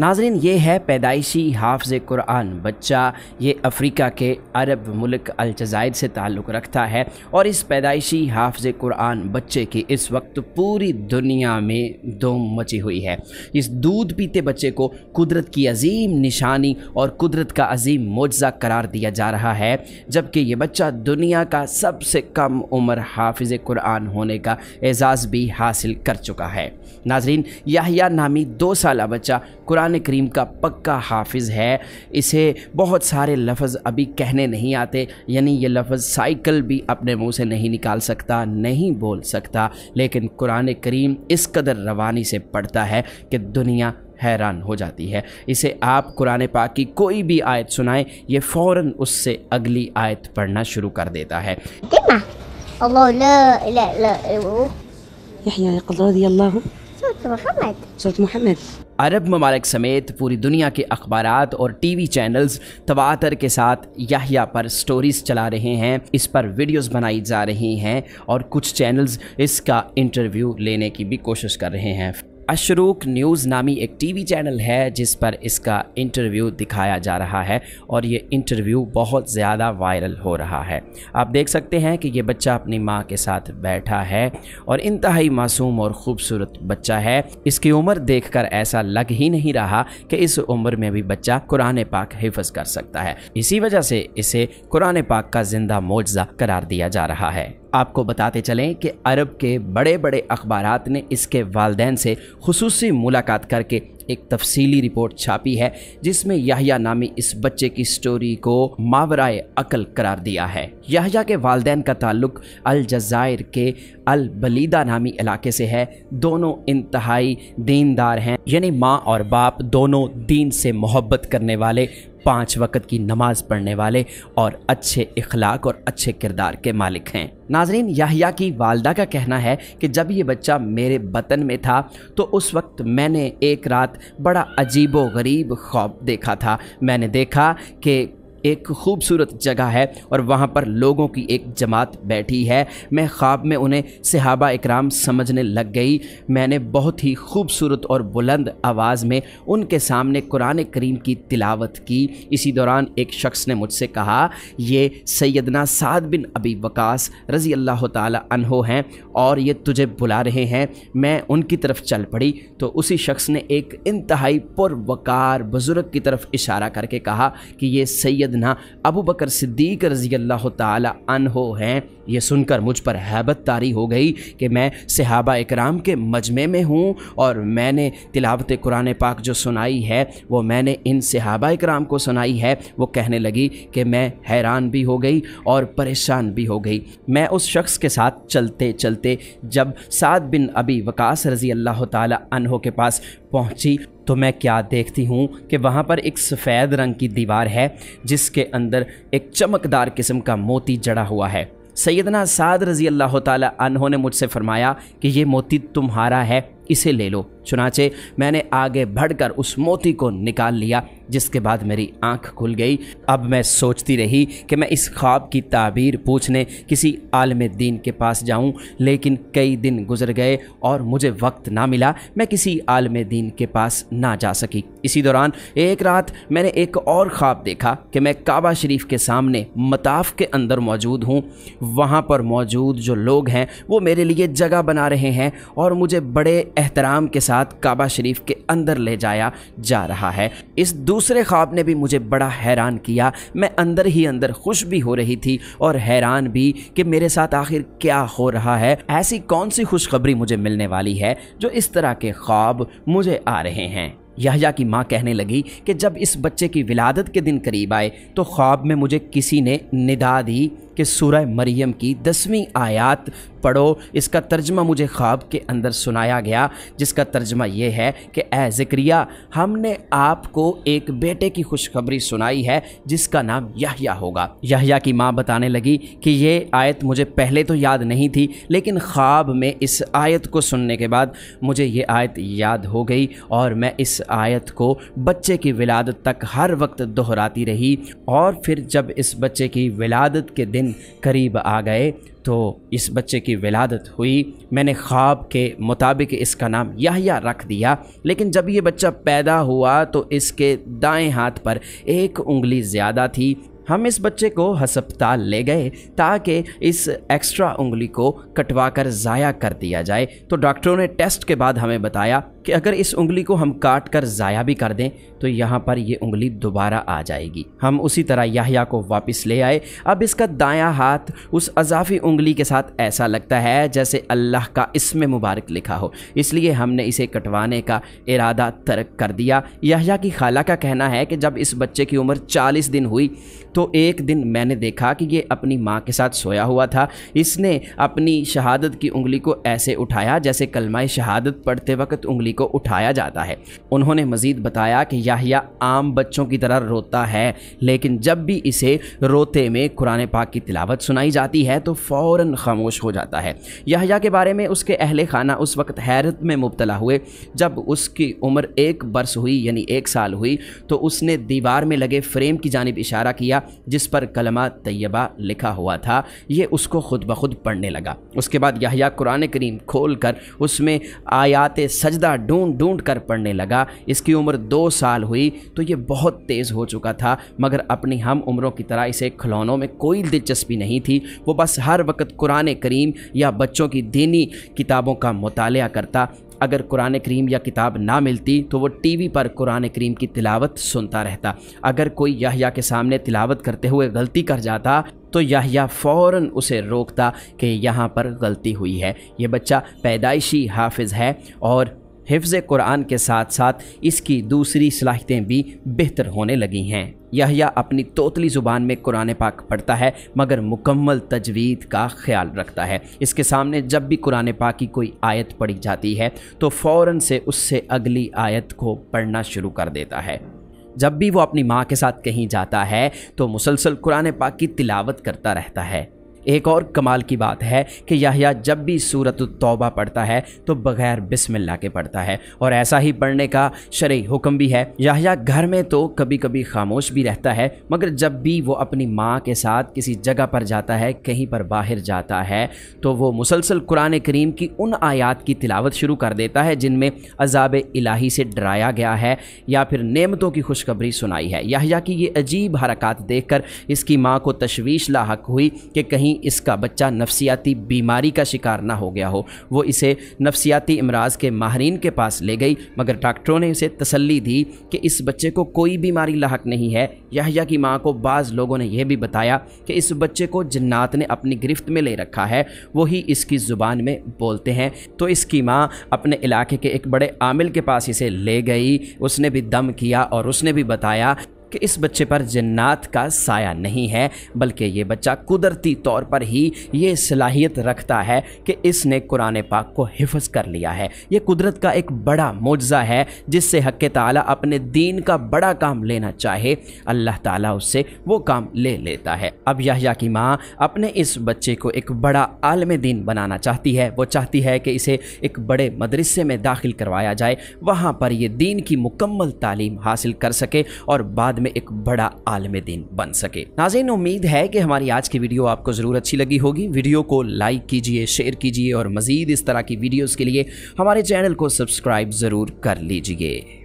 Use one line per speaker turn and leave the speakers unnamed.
नाजरीन ये है पैदाइशी हाफ़ कुरान बच्चा ये अफ्रीका के अरब मुल्क अलजायर से ताल्लुक़ रखता है और इस पैदाइशी हाफज कुरान बच्चे की इस वक्त पूरी दुनिया में दोम मची हुई है इस दूध पीते बच्चे को कुदरत की अजीम निशानी और कुदरत का अजीम मुआजा करार दिया जा रहा है जबकि ये बच्चा दुनिया का सबसे कम उम्र हाफज कुरान होने का एजाज़ भी हासिल कर चुका है नाजरीन याहिया नामी दो साल बच्चा कुरान कुरान करीम का पक्का हाफिज़ है इसे बहुत सारे लफ्ज़ अभी कहने नहीं आते यानी ये लफ्ज़ साइकिल भी अपने मुंह से नहीं निकाल सकता नहीं बोल सकता लेकिन कुरान करीम इस कदर रवानी से पढ़ता है कि दुनिया हैरान हो जाती है इसे आप कुरान पाक की कोई भी आयत सुनाएं ये फ़ौर उससे अगली आयत पढ़ना शुरू कर देता है अरब ममालिक समेत पूरी दुनिया के अखबार और टी वी चैनल्स तवातर के साथ याहिया पर स्टोरीज़ चला रहे हैं इस पर वीडियोज़ बनाई जा रही हैं और कुछ चैनल्स इसका इंटरव्यू लेने की भी कोशिश कर रहे हैं अशरूक न्यूज़ नामी एक टीवी चैनल है जिस पर इसका इंटरव्यू दिखाया जा रहा है और ये इंटरव्यू बहुत ज़्यादा वायरल हो रहा है आप देख सकते हैं कि ये बच्चा अपनी माँ के साथ बैठा है और इंतहाई मासूम और ख़ूबसूरत बच्चा है इसकी उम्र देखकर ऐसा लग ही नहीं रहा कि इस उम्र में भी बच्चा कुरान पाक हिफज कर सकता है इसी वजह से इसे कुरान पाक का जिंदा मुआजा करार दिया जा रहा है आपको बताते चलें कि अरब के बड़े बड़े अखबार ने इसके वालदेन से खसूस मुलाकात करके एक तफसीली रिपोर्ट छापी है जिसमें याहिया नामी इस बच्चे की स्टोरी को मावराए अकल करार दिया है याहिया के वालदेन का ताल्लुक अल जज़ायर के अल बलीदा नामी इलाके से है दोनों इंतहाई दीनदार हैं यानी माँ और बाप दोनों दीन से मोहब्बत करने वाले पाँच वक्त की नमाज़ पढ़ने वाले और अच्छे इखलाक और अच्छे किरदार के मालिक हैं नाजरीन याहिया की वालदा का कहना है कि जब ये बच्चा मेरे बतन में था तो उस वक्त मैंने एक रात बड़ा अजीब व गरीब ख्वाब देखा था मैंने देखा कि एक खूबसूरत जगह है और वहाँ पर लोगों की एक जमात बैठी है मैं ख्वाब में उन्हें सहाबा इकराम समझने लग गई मैंने बहुत ही खूबसूरत और बुलंद आवाज़ में उनके सामने कुरान करीम की तिलावत की इसी दौरान एक शख्स ने मुझसे कहा ये सैदना साद बिन अबी वकास रज़ी अल्लाह तहो हैं और ये तुझे बुला रहे हैं मैं उनकी तरफ चल पड़ी तो उसी शख्स ने एक इंतहाई पुरवकार बुज़ुर्ग की तरफ इशारा करके कहा कि ये सैद सैदना अबू बकर सिद्दीक रज़ी अल्लाह तन हैं ये सुनकर मुझ पर हैबत तारी हो गई कि मैं सहाबा इकराम के मजमे में हूँ और मैंने तिलावत कुरान पाक जो सुनाई है वो मैंने इन सहाबा इकराम को सुनाई है वो कहने लगी कि मैं हैरान भी हो गई और परेशान भी हो गई मैं उस शख्स के साथ चलते चलते जब सात बिन अभी वकास रज़ी अल्लाह तहों के पास पहुँची तो मैं क्या देखती हूँ कि वहाँ पर एक सफ़ेद रंग की दीवार है जिसके अंदर एक चमकदार किस्म का मोती जड़ा हुआ है सैदना साद रज़ी अल्लाह तहों ने मुझसे फ़रमाया कि ये मोती तुम्हारा है इसे ले लो चुनाचे मैंने आगे बढ़कर उस मोती को निकाल लिया जिसके बाद मेरी आंख खुल गई अब मैं सोचती रही कि मैं इस ख्वाब की ताबीर पूछने किसी आलम दीन के पास जाऊं लेकिन कई दिन गुजर गए और मुझे वक्त ना मिला मैं किसी आलम दीन के पास ना जा सकी इसी दौरान एक रात मैंने एक और ख्वाब देखा कि मैं काबा शरीफ के सामने मताफ के अंदर मौजूद हूँ वहाँ पर मौजूद जो लोग हैं वो मेरे लिए जगह बना रहे हैं और मुझे बड़े एहतराम के साथ काबा शरीफ के अंदर ले जाया जा रहा है इस दूसरे ख्वाब ने भी मुझे बड़ा हैरान किया मैं अंदर ही अंदर खुश भी हो रही थी और हैरान भी कि मेरे साथ आखिर क्या हो रहा है ऐसी कौन सी खुशखबरी मुझे मिलने वाली है जो इस तरह के ख्वाब मुझे आ रहे हैं यहया की माँ कहने लगी कि जब इस बच्चे की विलादत के दिन करीब आए तो ख्वाब में मुझे किसी ने निदा दी कि सूरह मरियम की दसवीं आयात पढ़ो इसका तर्जमा मुझे ख्वाब के अंदर सुनाया गया जिसका तर्जमा यह है कि ए ज़िक्रिया हमने आपको एक बेटे की खुशखबरी सुनाई है जिसका नाम यहया होगा यहया की माँ बताने लगी कि ये आयत मुझे पहले तो याद नहीं थी लेकिन ख्वाब में इस आयत को सुनने के बाद मुझे ये आयत याद हो गई और मैं इस आयत को बच्चे की विलादत तक हर वक्त दोहराती रही और फिर जब इस बच्चे की विलादत के दिन करीब आ गए तो इस बच्चे की विलादत हुई मैंने ख्वाब के मुताबिक इसका नाम यहया रख दिया लेकिन जब ये बच्चा पैदा हुआ तो इसके दाएं हाथ पर एक उंगली ज़्यादा थी हम इस बच्चे को हस्पताल ले गए ताकि इस एक्स्ट्रा उंगली को कटवा कर ज़ाया कर दिया जाए तो डॉक्टरों ने टेस्ट के बाद हमें बताया कि अगर इस उंगली को हम काट कर ज़ाया भी कर दें तो यहाँ पर यह उंगली दोबारा आ जाएगी हम उसी तरह याहिया को वापस ले आए अब इसका दायां हाथ उस अजाफी उंगली के साथ ऐसा लगता है जैसे अल्लाह का इसमें मुबारक लिखा हो इसलिए हमने इसे कटवाने का इरादा तर्क कर दिया याहिया की खाला का कहना है कि जब इस बच्चे की उम्र चालीस दिन हुई तो एक दिन मैंने देखा कि ये अपनी माँ के साथ सोया हुआ था इसने अपनी शहादत की उंगली को ऐसे उठाया जैसे कलमाए शहादत पढ़ते वक्त उंगली बीमारी को उठाया जाता है उन्होंने मजीद बताया कि याहिया आम बच्चों की तरह रोता है लेकिन जब भी इसे रोते में कुरान पाक की तिलावत सुनाई जाती है तो फ़ौर खामोश हो जाता है याहिया के बारे में उसके अहल खाना उस वक्त हैरत में मुबतला हुए जब उसकी उम्र एक बरस हुई यानी एक साल हुई तो उसने दीवार में लगे फ्रेम की जानब इशारा किया जिस पर कलमा तयबा लिखा हुआ था ये उसको खुद ब खुद पढ़ने लगा उसके बाद याहिया कुरान करीम खोल कर उसमें आयात सजदा ढूंढ ढूंढ कर पढ़ने लगा इसकी उम्र दो साल हुई तो ये बहुत तेज़ हो चुका था मगर अपनी हम उम्रों की तरह इसे खिलौनों में कोई दिलचस्पी नहीं थी वो बस हर वक्त कुरान करीम या बच्चों की दीनी किताबों का मताल करता अगर कुरान करीम या किताब ना मिलती तो वो टीवी पर कुरान करीम की तिलावत सुनता रहता अगर कोई यहया के सामने तिलावत करते हुए गलती कर जाता तो यहया फ़ौर उसे रोकता कि यहाँ पर गलती हुई है ये बच्चा पैदाइशी हाफिज़ है और हिफ्ज़ कुरान के साथ साथ इसकी दूसरी सलाहियतें भी बेहतर होने लगी हैं यहया अपनी तोतली ज़ुबान में कुरान पाक पढ़ता है मगर मुकम्मल तजवीद का ख्याल रखता है इसके सामने जब भी कुरान पाक की कोई आयत पढ़ी जाती है तो फ़ौर से उससे अगली आयत को पढ़ना शुरू कर देता है जब भी वो अपनी माँ के साथ कहीं जाता है तो मुसलसल कुरान पाक की तिलावत करता रहता है एक और कमाल की बात है कि यहया जब भी सूरत तौबा पढ़ता है तो बगैर बिस्मिल्ला के पढ़ता है और ऐसा ही पढ़ने का शरय हुक्म भी है यहया घर में तो कभी कभी खामोश भी रहता है मगर जब भी वो अपनी माँ के साथ किसी जगह पर जाता है कहीं पर बाहर जाता है तो वो मुसलसल कुरान करीम की उन आयात की तिलावत शुरू कर देता है जिनमें अजाब इलाही से डराया गया है या फिर नेमतों की खुशखबरी सुनाई है यहया की ये अजीब हरकत कर इसकी माँ को तशवीश लाक हुई कि कहीं कहीं इसका बच्चा नफसियाती बीमारी का शिकार ना हो गया हो वो इसे नफसियाती अमराज के माहरीन के पास ले गई मगर डॉक्टरों ने इसे तसली दी कि इस बच्चे को कोई बीमारी लाक नहीं है यहया की माँ को बाज़ लोगों ने यह भी बताया कि इस बच्चे को जन्नात ने अपनी गिरफ्त में ले रखा है वही इसकी ज़ुबान में बोलते हैं तो इसकी माँ अपने इलाके के एक बड़े आमिल के पास इसे ले गई उसने भी दम किया और उसने भी बताया कि इस बच्चे पर जन्नात का साया नहीं है बल्कि ये बच्चा कुदरती तौर पर ही ये सलाहियत रखता है कि इसने कुरान पाक को हिफज कर लिया है ये कुदरत का एक बड़ा मुआजा है जिससे हक ताला अपने दीन का बड़ा काम लेना चाहे अल्लाह ताला उससे वो काम ले लेता है अब यहिया की माँ अपने इस बच्चे को एक बड़ा आलम दीन बनाना चाहती है वो चाहती है कि इसे एक बड़े मदरसे में दाखिल करवाया जाए वहाँ पर यह दीन की मुकम्मल तालीम हासिल कर सके और बाद में एक बड़ा आलम दिन बन सके नाजिन उम्मीद है कि हमारी आज की वीडियो आपको ज़रूर अच्छी लगी होगी वीडियो को लाइक कीजिए शेयर कीजिए और मज़ीद इस तरह की वीडियोज़ के लिए हमारे चैनल को सब्सक्राइब ज़रूर कर लीजिए